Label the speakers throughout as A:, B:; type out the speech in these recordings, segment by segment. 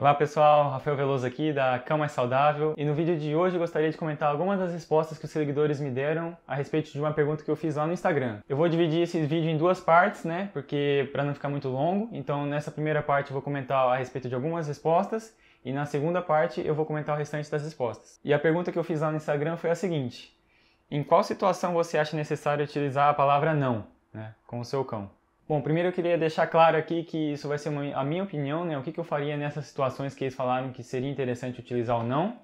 A: Olá pessoal, Rafael Veloso aqui da Cão Mais Saudável e no vídeo de hoje eu gostaria de comentar algumas das respostas que os seguidores me deram a respeito de uma pergunta que eu fiz lá no Instagram. Eu vou dividir esse vídeo em duas partes, né, porque para não ficar muito longo, então nessa primeira parte eu vou comentar a respeito de algumas respostas e na segunda parte eu vou comentar o restante das respostas. E a pergunta que eu fiz lá no Instagram foi a seguinte: Em qual situação você acha necessário utilizar a palavra não, né, com o seu cão? Bom, primeiro eu queria deixar claro aqui que isso vai ser uma, a minha opinião, né? O que, que eu faria nessas situações que eles falaram que seria interessante utilizar ou não.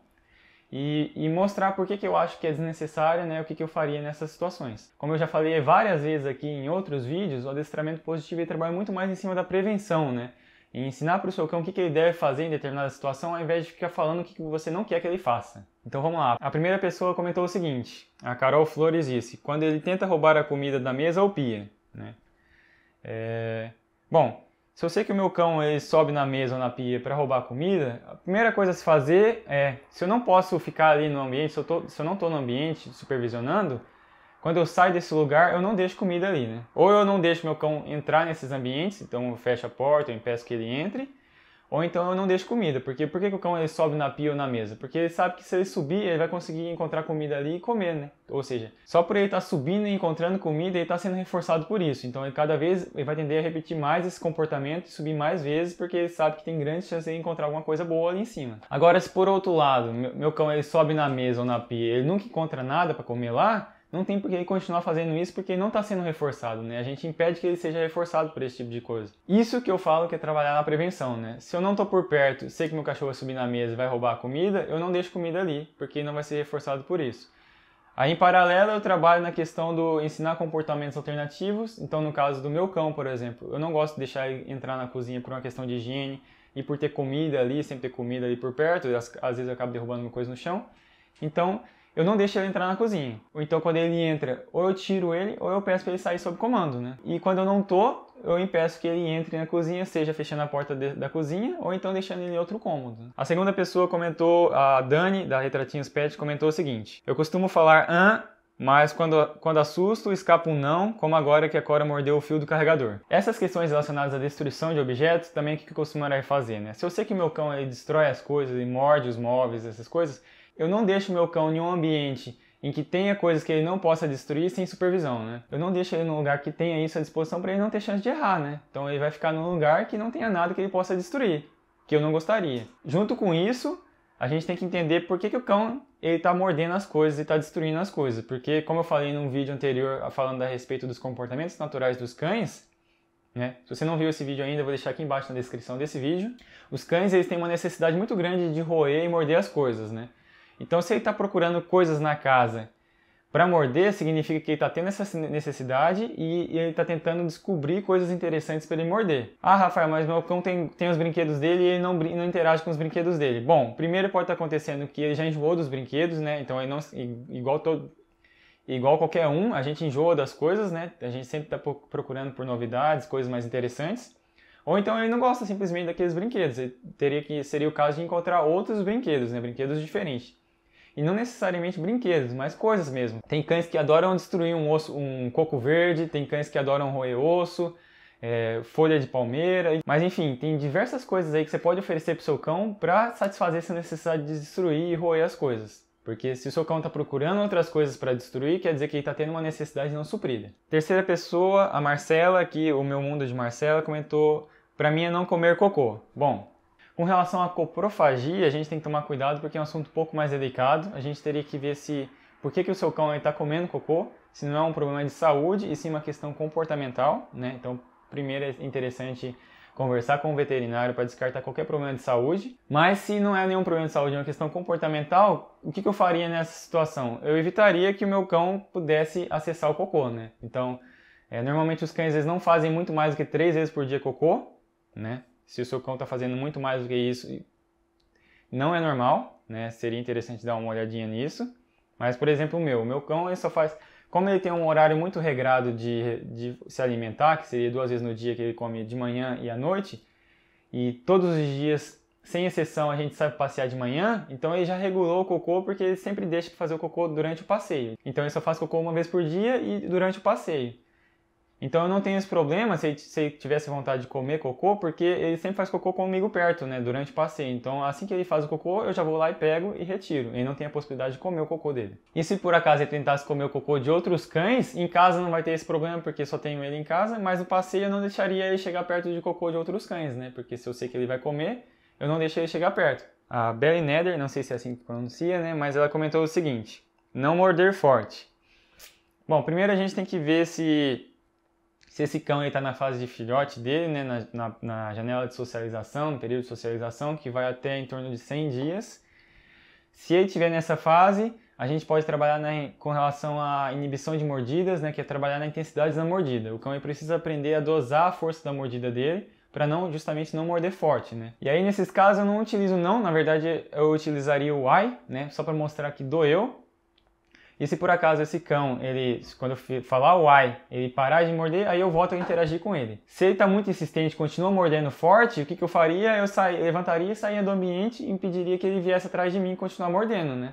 A: E, e, mostrar por que, que eu acho que é desnecessário, né, o que, que eu faria nessas situações. Como eu já falei várias vezes aqui em outros vídeos, o adestramento positivo trabalha muito mais em cima da prevenção, né? E ensinar para o seu cão o que, que ele deve fazer em determinada situação, ao invés de ficar falando o que, que você não quer que ele faça. Então vamos lá. A primeira pessoa comentou o seguinte, a Carol Flores disse, quando ele tenta roubar a comida da mesa ou pia, né? É... Bom, se eu sei que o meu cão ele sobe na mesa ou na pia para roubar comida, a primeira coisa a se fazer é, se eu não posso ficar ali no ambiente, se eu, tô, se eu não estou no ambiente supervisionando, quando eu saio desse lugar, eu não deixo comida ali, né? Ou eu não deixo meu cão entrar nesses ambientes, então eu fecho a porta, eu impeço que ele entre, ou então eu não deixo comida, porque por que, o cão ele sobe na pia ou na mesa? Porque ele sabe que se ele subir, ele vai conseguir encontrar comida ali e comer, né? Ou seja, só por ele estar tá subindo e encontrando comida, ele está sendo reforçado por isso. Então ele cada vez ele vai tender a repetir mais esse comportamento e subir mais vezes, porque ele sabe que tem grande chance de encontrar alguma coisa boa ali em cima. Agora, se por outro lado, meu, meu cão ele sobe na mesa ou na pia, ele nunca encontra nada para comer lá, não tem por que ele continuar fazendo isso porque não está sendo reforçado, né? A gente impede que ele seja reforçado por esse tipo de coisa. Isso que eu falo que é trabalhar na prevenção, né? Se eu não estou por perto, sei que meu cachorro vai subir na mesa e vai roubar a comida, eu não deixo comida ali, porque não vai ser reforçado por isso. Aí, em paralelo, eu trabalho na questão do ensinar comportamentos alternativos. Então, no caso do meu cão, por exemplo, eu não gosto de deixar ele entrar na cozinha por uma questão de higiene e por ter comida ali, sempre ter comida ali por perto, às, às vezes eu acabo derrubando alguma coisa no chão. Então, eu não deixo ele entrar na cozinha. Ou então quando ele entra, ou eu tiro ele, ou eu peço para ele sair sob comando, né? E quando eu não tô, eu impeço que ele entre na cozinha, seja fechando a porta de, da cozinha ou então deixando ele em outro cômodo. A segunda pessoa comentou, a Dani, da Retratinhos Pet, comentou o seguinte: Eu costumo falar an, mas quando, quando assusto, escapa um não, como agora que a Cora mordeu o fio do carregador. Essas questões relacionadas à destruição de objetos também é o que eu costumo fazer, né? Se eu sei que meu cão ele destrói as coisas e morde os móveis, essas coisas, eu não deixo meu cão em um ambiente em que tenha coisas que ele não possa destruir sem supervisão, né? Eu não deixo ele num lugar que tenha isso à disposição para ele não ter chance de errar, né? Então ele vai ficar num lugar que não tenha nada que ele possa destruir, que eu não gostaria. Junto com isso, a gente tem que entender por que, que o cão ele tá mordendo as coisas e está destruindo as coisas. Porque, como eu falei num vídeo anterior falando a respeito dos comportamentos naturais dos cães, né? Se você não viu esse vídeo ainda, eu vou deixar aqui embaixo na descrição desse vídeo. Os cães eles têm uma necessidade muito grande de roer e morder as coisas, né? Então, se ele está procurando coisas na casa para morder, significa que ele está tendo essa necessidade e, ele está tentando descobrir coisas interessantes para ele morder. Ah, Rafael, mas meu cão tem, tem os brinquedos dele e ele não, não interage com os brinquedos dele. Bom, primeiro pode estar tá acontecendo que ele já enjoou dos brinquedos, né? Então, ele não, igual todo, igual qualquer um, a gente enjoa das coisas, né? A gente sempre está procurando por novidades, coisas mais interessantes. Ou então ele não gosta simplesmente daqueles brinquedos. Ele teria que seria o caso de encontrar outros brinquedos, né? Brinquedos diferentes. E não necessariamente brinquedos, mas coisas mesmo. Tem cães que adoram destruir um osso, um coco verde, tem cães que adoram roer osso, é, folha de palmeira, mas enfim, tem diversas coisas aí que você pode oferecer para o seu cão para satisfazer essa necessidade de destruir e roer as coisas. Porque se o seu cão está procurando outras coisas para destruir, quer dizer que ele está tendo uma necessidade não suprida. Terceira pessoa, a Marcela, que o meu mundo de Marcela comentou: para mim é não comer cocô. Bom, com relação à coprofagia, a gente tem que tomar cuidado porque é um assunto um pouco mais delicado. A gente teria que ver se por que, que o seu cão está comendo cocô, se não é um problema de saúde e sim uma questão comportamental. Né? Então, primeiro é interessante conversar com o veterinário para descartar qualquer problema de saúde. Mas se não é nenhum problema de saúde, é uma questão comportamental, o que, que eu faria nessa situação? Eu evitaria que o meu cão pudesse acessar o cocô. Né? Então, é, normalmente os cães eles não fazem muito mais do que três vezes por dia cocô. Né? Se o seu cão está fazendo muito mais do que isso, não é normal, né? Seria interessante dar uma olhadinha nisso. Mas, por exemplo, o meu. O meu cão, ele só faz... Como ele tem um horário muito regrado de, de se alimentar, que seria duas vezes no dia que ele come de manhã e à noite, e todos os dias, sem exceção, a gente sai passear de manhã, então ele já regulou o cocô porque ele sempre deixa para fazer o cocô durante o passeio. Então ele só faz cocô uma vez por dia e durante o passeio. Então eu não tenho esse problema se, ele tivesse vontade de comer cocô, porque ele sempre faz cocô comigo perto, né, durante o passeio. Então assim que ele faz o cocô, eu já vou lá e pego e retiro. Ele não tem a possibilidade de comer o cocô dele. E se por acaso ele tentasse comer o cocô de outros cães, em casa não vai ter esse problema, porque só tenho ele em casa, mas no passeio eu não deixaria ele chegar perto de cocô de outros cães, né, porque se eu sei que ele vai comer, eu não deixo ele chegar perto. A Belly Nether, não sei se é assim que pronuncia, né, mas ela comentou o seguinte: não morder forte. Bom, primeiro a gente tem que ver se se esse cão está na fase de filhote dele, né, na, na, na, janela de socialização, período de socialização, que vai até em torno de 100 dias. Se ele estiver nessa fase, a gente pode trabalhar com relação à inibição de mordidas, né, que é trabalhar na intensidade da mordida. O cão precisa aprender a dosar a força da mordida dele para não justamente não morder forte, né? E aí nesses casos eu não utilizo não, na verdade eu utilizaria o I, né, só para mostrar que doeu, e se por acaso esse cão, ele, quando eu falar o ai, ele parar de morder, aí eu volto a interagir com ele. Se ele está muito insistente, continua mordendo forte, o que, que eu faria? Eu saí, levantaria e saía do ambiente e impediria que ele viesse atrás de mim e continuar mordendo, né?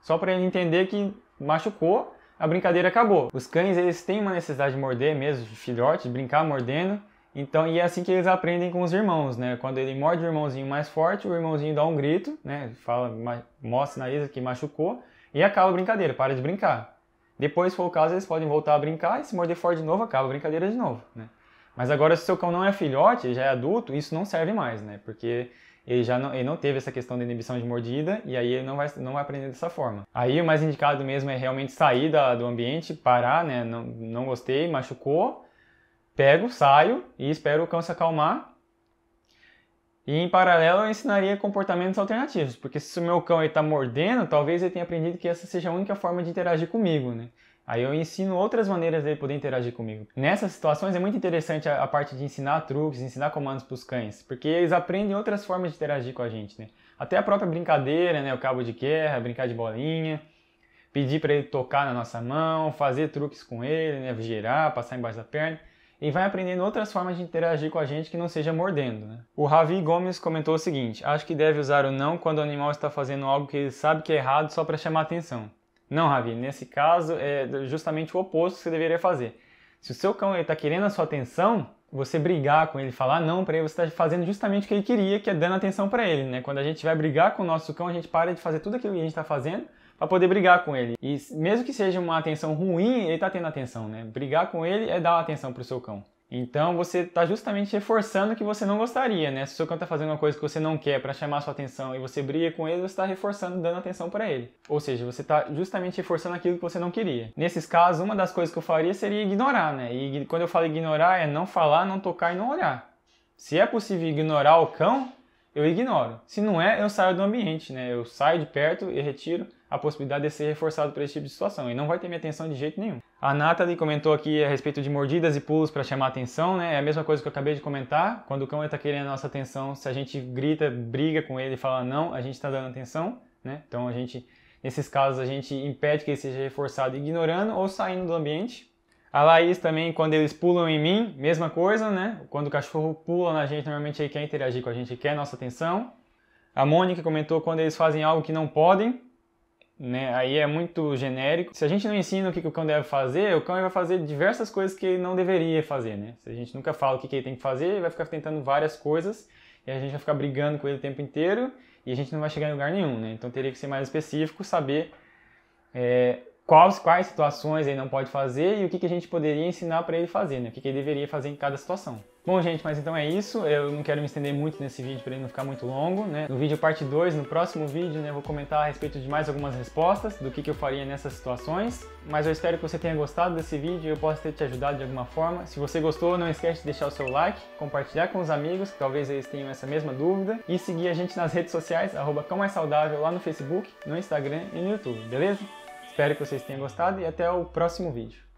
A: Só para ele entender que machucou, a brincadeira acabou. Os cães, eles têm uma necessidade de morder mesmo, de filhote, de brincar mordendo. Então, e é assim que eles aprendem com os irmãos, né? Quando ele morde o irmãozinho mais forte, o irmãozinho dá um grito, né? Fala, mostra na Isa que machucou. E acaba a brincadeira, para de brincar. Depois, se for o caso, eles podem voltar a brincar e se morder fora de novo, acaba a brincadeira de novo, né? Mas agora, se o seu cão não é filhote, já é adulto, isso não serve mais, né? Porque ele já não, ele não teve essa questão da inibição de mordida e aí ele não vai, não vai aprender dessa forma. Aí o mais indicado mesmo é realmente sair da, do ambiente, parar, né? Não, não gostei, machucou, pego, saio e espero o cão se acalmar e em paralelo eu ensinaria comportamentos alternativos, porque se o meu cão está mordendo, talvez ele tenha aprendido que essa seja a única forma de interagir comigo, né? Aí eu ensino outras maneiras dele poder interagir comigo. Nessas situações é muito interessante a, a parte de ensinar truques, ensinar comandos para os cães, porque eles aprendem outras formas de interagir com a gente, né? Até a própria brincadeira, né? O cabo de guerra, brincar de bolinha, pedir para ele tocar na nossa mão, fazer truques com ele, né? Girar, passar embaixo da perna e vai aprendendo outras formas de interagir com a gente que não seja mordendo. Né? O Ravi Gomes comentou o seguinte: acho que deve usar o não quando o animal está fazendo algo que ele sabe que é errado só para chamar atenção. Não, Ravi, nesse caso é justamente o oposto que você deveria fazer. Se o seu cão está querendo a sua atenção, você brigar com ele, falar não para ele, você está fazendo justamente o que ele queria, que é dando atenção para ele. Né? Quando a gente vai brigar com o nosso cão, a gente para de fazer tudo aquilo que a gente está fazendo para poder brigar com ele. E mesmo que seja uma atenção ruim, ele está tendo atenção, né? Brigar com ele é dar atenção para o seu cão. Então você está justamente reforçando o que você não gostaria, né? Se o seu cão está fazendo uma coisa que você não quer para chamar sua atenção e você briga com ele, você está reforçando, dando atenção para ele. Ou seja, você está justamente reforçando aquilo que você não queria. Nesses casos, uma das coisas que eu faria seria ignorar, né? E quando eu falo ignorar, é não falar, não tocar e não olhar. Se é possível ignorar o cão, eu ignoro. Se não é, eu saio do ambiente, né? Eu saio de perto e retiro a possibilidade de ser reforçado para esse tipo de situação. E não vai ter minha atenção de jeito nenhum. A Nathalie comentou aqui a respeito de mordidas e pulos para chamar atenção, né? É a mesma coisa que eu acabei de comentar. Quando o cão está querendo a nossa atenção, se a gente grita, briga com ele e fala não, a gente está dando atenção, né? Então a gente, nesses casos, a gente impede que ele seja reforçado ignorando ou saindo do ambiente. A Laís também, quando eles pulam em mim, mesma coisa, né? Quando o cachorro pula na gente, normalmente ele quer interagir com a gente, quer a nossa atenção. A Mônica comentou quando eles fazem algo que não podem, né? Aí é muito genérico. Se a gente não ensina o que, que o cão deve fazer, o cão vai fazer diversas coisas que ele não deveria fazer, né? Se a gente nunca fala o que, que ele tem que fazer, ele vai ficar tentando várias coisas e a gente vai ficar brigando com ele o tempo inteiro e a gente não vai chegar em lugar nenhum, né? Então teria que ser mais específico, saber é, quais, quais situações ele não pode fazer e o que, que a gente poderia ensinar para ele fazer, né? o que, que ele deveria fazer em cada situação. Bom, gente, mas então é isso. Eu não quero me estender muito nesse vídeo para ele não ficar muito longo, né? No vídeo parte 2, no próximo vídeo, né, eu vou comentar a respeito de mais algumas respostas do que, que eu faria nessas situações. Mas eu espero que você tenha gostado desse vídeo e eu possa ter te ajudado de alguma forma. Se você gostou, não esquece de deixar o seu like, compartilhar com os amigos, que talvez eles tenham essa mesma dúvida, e seguir a gente nas redes sociais, arroba Cão Mais é Saudável, lá no Facebook, no Instagram e no YouTube, beleza? Espero que vocês tenham gostado e até o próximo vídeo.